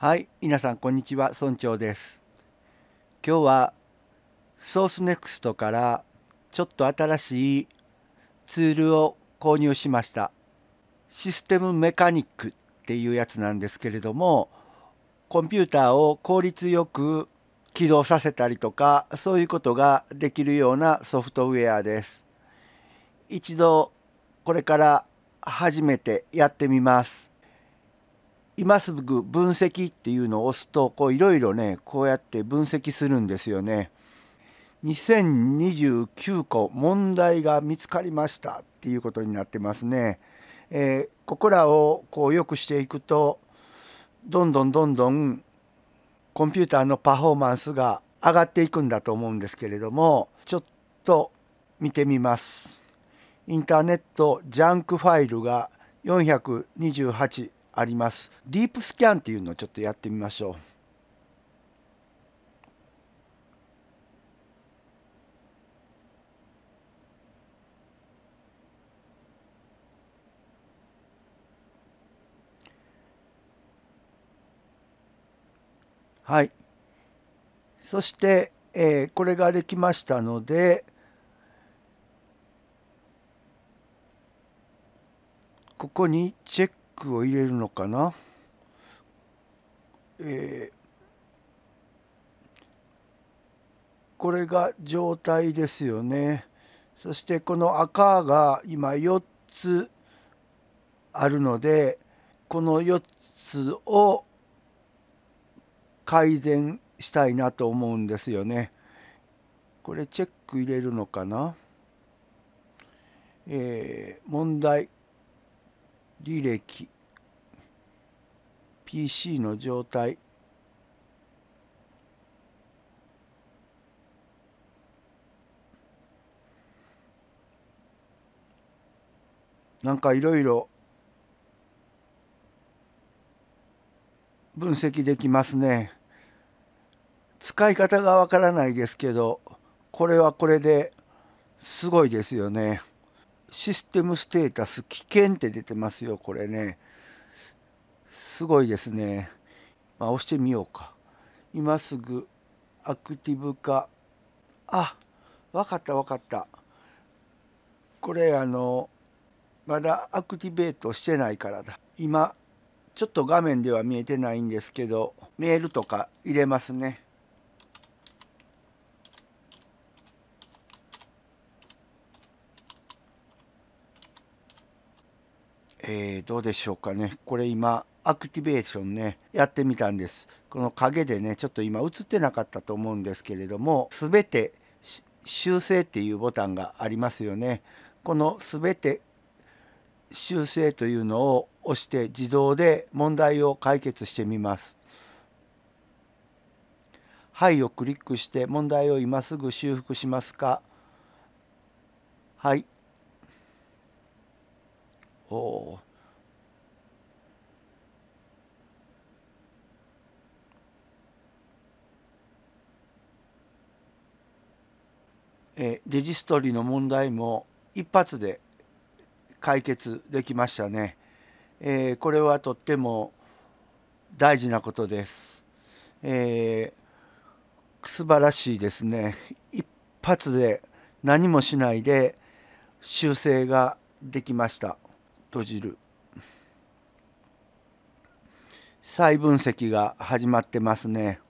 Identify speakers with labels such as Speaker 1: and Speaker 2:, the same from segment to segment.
Speaker 1: はい皆さんこんにちは村長です今日はソースネクストからちょっと新しいツールを購入しましたシステムメカニックっていうやつなんですけれどもコンピューターを効率よく起動させたりとかそういうことができるようなソフトウェアです一度これから初めてやってみます今すぐ分析っていうのを押すとこういろいろねこうやって分析するんですよね。2029個問題が見つかりましたっていうことになってますね。えー、ここらをこう良くしていくとどんどんどんどんコンピューターのパフォーマンスが上がっていくんだと思うんですけれどもちょっと見てみます。インターネットジャンクファイルが428ありますディープスキャンっていうのをちょっとやってみましょうはいそして、えー、これができましたのでここにチェッククを入れるのかな、えー、これが状態ですよねそしてこの赤が今4つあるのでこの4つを改善したいなと思うんですよね。これチェック入れるのかな、えー、問題履歴 PC の状態なんかいろいろ分析できますね。使い方がわからないですけどこれはこれですごいですよね。システムステータス危険って出てますよこれねすごいですね、まあ、押してみようか今すぐアクティブ化あ分かった分かったこれあのまだアクティベートしてないからだ今ちょっと画面では見えてないんですけどメールとか入れますねえー、どうでしょうかねこれ今アクティベーションねやってみたんですこの影でねちょっと今映ってなかったと思うんですけれども全て修正っていうボタンがありますよねこの全て修正というのを押して自動で問題を解決してみますはいをクリックして問題を今すぐ修復しますかはいおえレジストリの問題も一発で解決できましたね。えー、これはとっても大事なことです。えー、素晴らしいですね。一発で何もしないで修正ができました。閉じる再分析が始まってますね。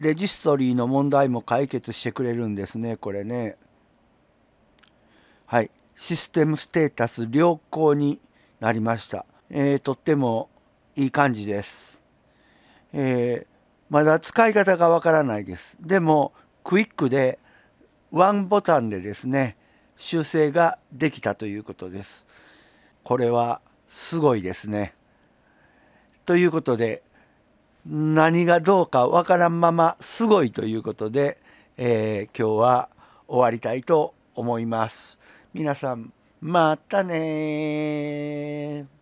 Speaker 1: レジストリーの問題も解決してくれるんですねこれね。はいシステムステータス良好になりました。えー、とってもいい感じです。えー、まだ使い方がわからないです。でもクイックでワンボタンでですね修正ができたということです。これはすごいですね。ということで何がどうかわからんまますごいということで、えー、今日は終わりたいと思います。皆さんまたね